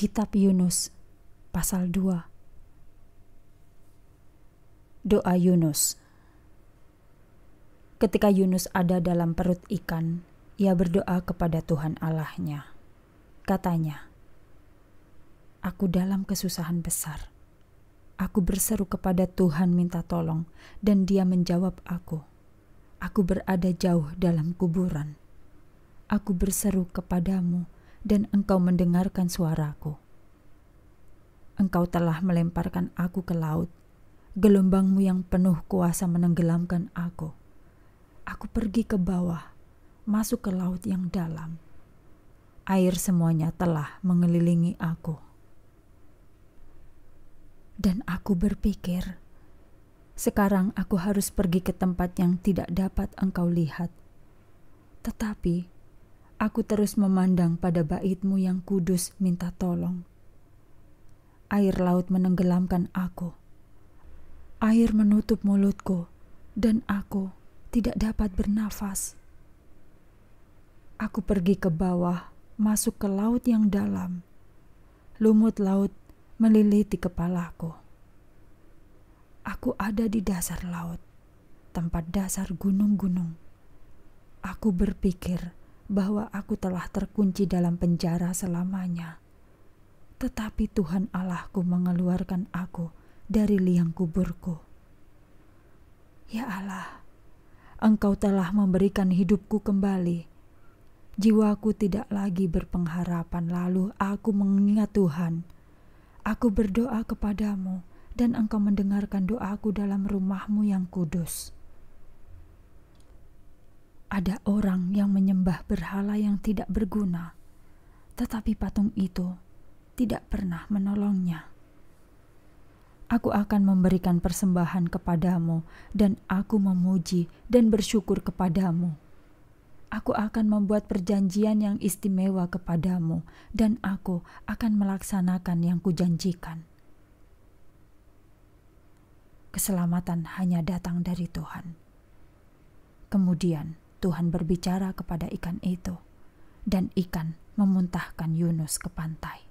Kitab Yunus pasal 2 Doa Yunus Ketika Yunus ada dalam perut ikan, ia berdoa kepada Tuhan Allahnya. Katanya, Aku dalam kesusahan besar. Aku berseru kepada Tuhan minta tolong dan dia menjawab aku. Aku berada jauh dalam kuburan. Aku berseru kepadamu dan engkau mendengarkan suaraku. Engkau telah melemparkan aku ke laut, gelombangmu yang penuh kuasa menenggelamkan aku. Aku pergi ke bawah, masuk ke laut yang dalam. Air semuanya telah mengelilingi aku. Dan aku berpikir, sekarang aku harus pergi ke tempat yang tidak dapat engkau lihat. Tetapi Aku terus memandang pada baitmu yang kudus minta tolong. Air laut menenggelamkan aku. Air menutup mulutku dan aku tidak dapat bernafas. Aku pergi ke bawah, masuk ke laut yang dalam. Lumut laut meliliti kepalaku. Aku ada di dasar laut, tempat dasar gunung-gunung. Aku berpikir, bahwa aku telah terkunci dalam penjara selamanya. Tetapi Tuhan Allahku mengeluarkan aku dari liang kuburku. Ya Allah, Engkau telah memberikan hidupku kembali. Jiwaku tidak lagi berpengharapan, lalu aku mengingat Tuhan. Aku berdoa kepadamu, dan Engkau mendengarkan doaku dalam rumahmu yang kudus ada orang yang menyembah berhala yang tidak berguna, tetapi patung itu tidak pernah menolongnya. Aku akan memberikan persembahan kepadamu, dan aku memuji dan bersyukur kepadamu. Aku akan membuat perjanjian yang istimewa kepadamu, dan aku akan melaksanakan yang kujanjikan. Keselamatan hanya datang dari Tuhan. Kemudian, Tuhan berbicara kepada ikan itu, dan ikan memuntahkan Yunus ke pantai.